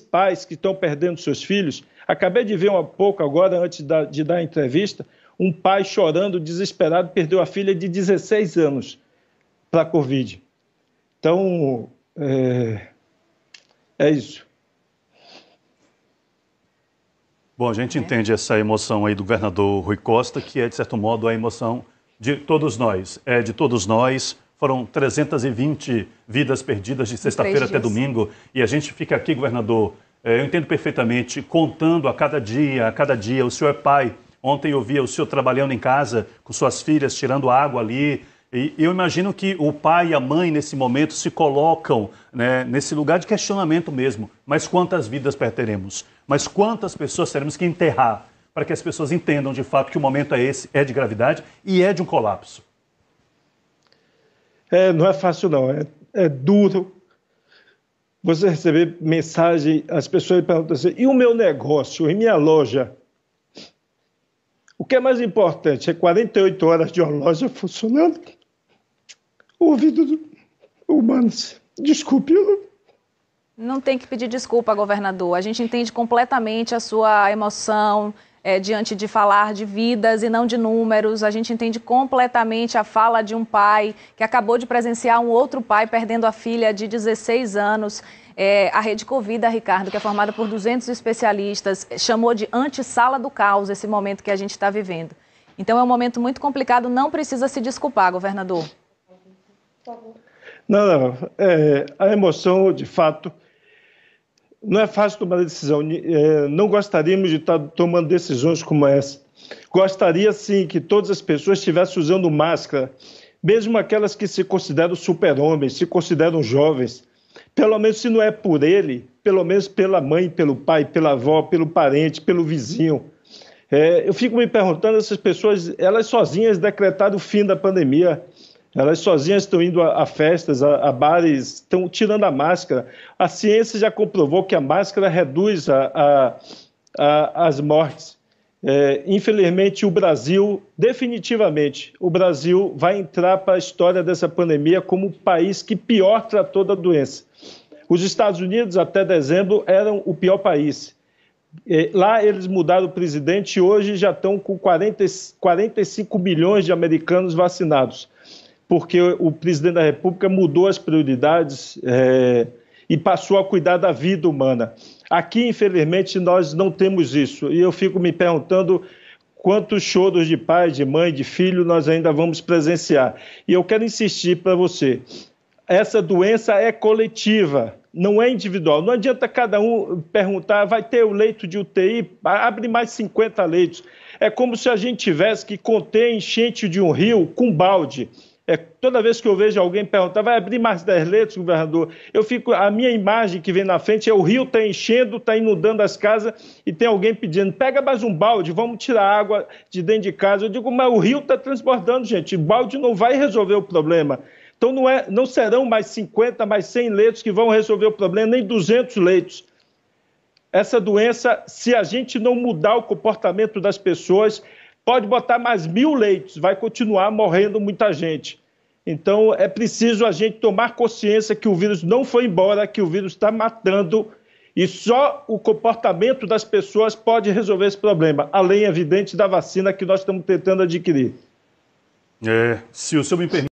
pais que estão perdendo seus filhos. Acabei de ver um pouco agora, antes de dar a entrevista, um pai chorando, desesperado, perdeu a filha de 16 anos para a Covid. Então, é, é isso. Bom, a gente entende essa emoção aí do governador Rui Costa, que é, de certo modo, a emoção de todos nós. É de todos nós foram 320 vidas perdidas de sexta-feira até domingo. E a gente fica aqui, governador, é, eu entendo perfeitamente, contando a cada dia, a cada dia. O senhor é pai. Ontem eu via o senhor trabalhando em casa com suas filhas, tirando água ali. E eu imagino que o pai e a mãe, nesse momento, se colocam né, nesse lugar de questionamento mesmo. Mas quantas vidas perderemos? Mas quantas pessoas teremos que enterrar para que as pessoas entendam de fato que o momento é esse, é de gravidade e é de um colapso? É, não é fácil, não. É, é duro. Você receber mensagem, as pessoas perguntam assim: e o meu negócio, e minha loja? O que é mais importante? É 48 horas de uma loja funcionando? O ouvido do... humano. Desculpe, eu não tem que pedir desculpa, governador. A gente entende completamente a sua emoção, é, diante de falar de vidas e não de números. A gente entende completamente a fala de um pai que acabou de presenciar um outro pai perdendo a filha de 16 anos. É, a Rede Covida, Ricardo, que é formada por 200 especialistas, chamou de ante-sala do caos esse momento que a gente está vivendo. Então é um momento muito complicado, não precisa se desculpar, governador. Não, não. É, a emoção, de fato, não é fácil tomar decisão. É, não gostaríamos de estar tá tomando decisões como essa. Gostaria sim que todas as pessoas estivessem usando máscara, mesmo aquelas que se consideram super-homens, se consideram jovens. Pelo menos se não é por ele, pelo menos pela mãe, pelo pai, pela avó, pelo parente, pelo vizinho. É, eu fico me perguntando, essas pessoas, elas sozinhas decretaram o fim da pandemia. Elas sozinhas estão indo a, a festas, a, a, bares, estão tirando a máscara. A ciência já comprovou que a máscara reduz a, as mortes. É, infelizmente, o Brasil, definitivamente, o Brasil vai entrar para a história dessa pandemia como o país que pior tratou da doença. Os Estados Unidos, até dezembro, eram o pior país. É, lá eles mudaram o presidente e hoje já estão com 40, 45 milhões de americanos vacinados porque o presidente da República mudou as prioridades é, e passou a cuidar da vida humana. Aqui, infelizmente, nós não temos isso. E eu fico me perguntando quantos choros de pai, de mãe, de filho nós ainda vamos presenciar. E eu quero insistir para você: essa doença é coletiva, não é individual. Não adianta cada um perguntar, vai ter o leito de UTI, abre mais 50 leitos. É como se a gente tivesse que conter enchente de um rio com balde. É, toda vez que eu vejo alguém perguntar, vai abrir mais 10 leitos, governador? Eu fico, a minha imagem que vem na frente é o rio está enchendo, está inundando as casas e tem alguém pedindo, pega mais um balde, vamos tirar água de dentro de casa. Eu digo, mas o rio está transbordando, gente, o balde não vai resolver o problema. Então não, é, não serão mais 50, mais 100 leitos que vão resolver o problema, nem 200 leitos essa doença, se a gente não mudar o comportamento das pessoas, Pode botar mais mil leitos, vai continuar morrendo muita gente. Então, é preciso a gente tomar consciência que o vírus não foi embora, que o vírus está matando e só o comportamento das pessoas pode resolver esse problema, além, evidente, da vacina que nós estamos tentando adquirir. É, se o senhor me permite.